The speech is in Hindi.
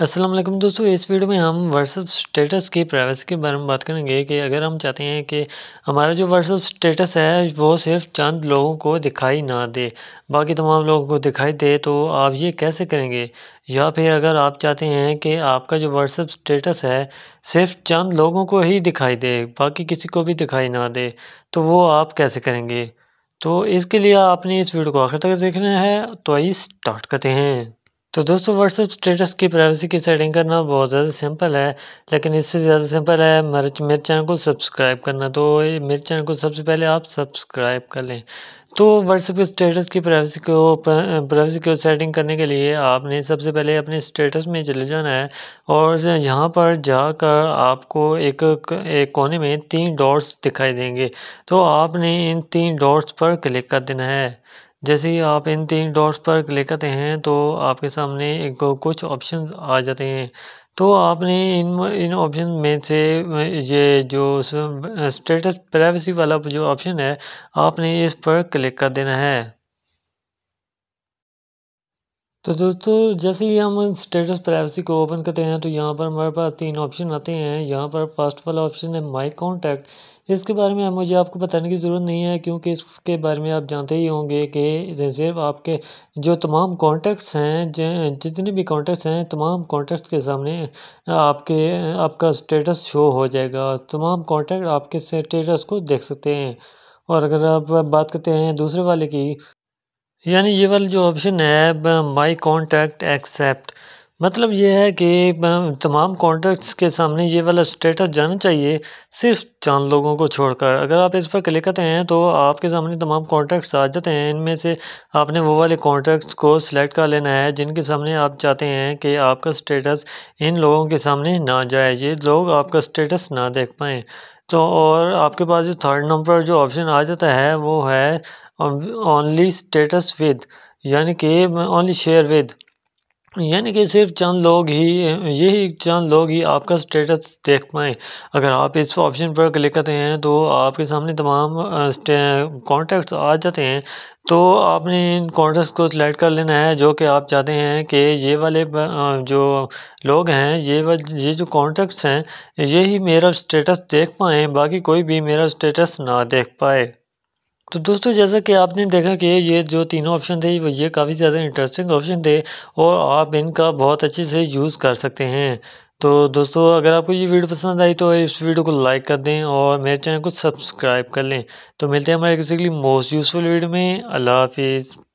अस्सलाम वालेकुम दोस्तों इस वीडियो में हम व्हाट्सअप स्टेटस की प्राइवेसी के बारे में बात करेंगे कि अगर हम चाहते हैं कि हमारा जो व्हाट्सअप स्टेटस है वो सिर्फ चंद लोगों को दिखाई ना दे बाकी तमाम लोगों को दिखाई दे तो आप ये कैसे करेंगे या फिर अगर आप चाहते हैं कि आपका जो व्हाट्सअप स्टेटस है सिर्फ चंद लोगों को ही दिखाई दे बाकी किसी को भी दिखाई ना दे तो वो आप कैसे करेंगे तो इसके लिए आपने इस वीडियो को आखिर तक देखना है तो आइए स्टार्ट करते हैं तो दोस्तों व्हाट्सएप स्टेटस की प्राइवेसी की सेटिंग करना बहुत ज़्यादा सिंपल है लेकिन इससे ज़्यादा सिंपल है मेरे मेरे चैनल को सब्सक्राइब करना तो मेरे चैनल को सबसे पहले आप सब्सक्राइब कर लें तो व्हाट्सएप स्टेटस की प्राइवेसी को प्राइवेसी को सेटिंग करने के लिए आपने सबसे पहले अपने स्टेटस में चले जाना है और यहाँ पर जाकर आपको एक एक कोने में तीन डॉट्स दिखाई देंगे तो आपने इन तीन डॉट्स पर क्लिक कर देना है जैसे ही आप इन तीन डॉट्स पर क्लिक करते हैं तो आपके सामने एक कुछ ऑप्शन आ जाते हैं तो आपने इन इन ऑप्शन में से ये जो स्टेटस प्राइवेसी वाला जो ऑप्शन है आपने इस पर क्लिक कर देना है तो दोस्तों जैसे ही हम स्टेटस प्राइवेसी को ओपन करते हैं तो यहाँ पर हमारे पास तीन ऑप्शन आते हैं यहाँ पर फर्स्ट वाला ऑप्शन है माई कॉन्टैक्ट इसके बारे में मुझे आपको बताने की ज़रूरत नहीं है क्योंकि इसके बारे में आप जानते ही होंगे कि सिर्फ आपके जो तमाम कॉन्टैक्ट्स हैं जितने भी कॉन्टैक्ट्स हैं तमाम कॉन्टैक्ट्स के सामने आपके आपका स्टेटस शो हो जाएगा तमाम कॉन्टैक्ट आपके स्टेटस को देख सकते हैं और अगर आप बात करते हैं दूसरे वाले की यानी ये वाला जो ऑप्शन है माय कॉन्टैक्ट एक्सेप्ट मतलब ये है कि तमाम कॉन्टैक्ट्स के सामने ये वाला स्टेटस जाना चाहिए सिर्फ चंद लोगों को छोड़कर अगर आप इस पर क्लिक करते हैं तो आपके सामने तमाम कॉन्टैक्ट्स आ जाते हैं इनमें से आपने वो वाले कॉन्टैक्ट्स को सिलेक्ट कर लेना है जिनके सामने आप चाहते हैं कि आपका स्टेटस इन लोगों के सामने ना जाए ये लोग आपका स्टेटस ना देख पाएँ तो और आपके पास जो थर्ड नंबर जो ऑप्शन आ जाता है वो है ओनली स्टेटस विद यानी कि ओनली शेयर विद यानी कि सिर्फ चंद लोग ही यही चंद लोग ही आपका स्टेटस देख पाएँ अगर आप इस ऑप्शन पर क्लिक करते हैं तो आपके सामने तमाम कॉन्टैक्ट्स आ जाते हैं तो आपने इन कॉन्टैक्ट्स को सिलेक्ट कर लेना है जो कि आप चाहते हैं कि ये वाले जो लोग हैं ये ये जो कॉन्टैक्ट्स हैं यही मेरा स्टेटस देख पाएँ बाकी कोई भी मेरा स्टेटस ना देख पाए तो दोस्तों जैसा कि आपने देखा कि ये जो तीनों ऑप्शन थे वो ये काफ़ी ज़्यादा इंटरेस्टिंग ऑप्शन थे और आप इनका बहुत अच्छे से यूज़ कर सकते हैं तो दोस्तों अगर आपको ये वीडियो पसंद आई तो इस वीडियो को लाइक कर दें और मेरे चैनल को सब्सक्राइब कर लें तो मिलते हैं हमारे किसी मोस्ट यूज़फुल वीडियो में अल्लाह हाफिज़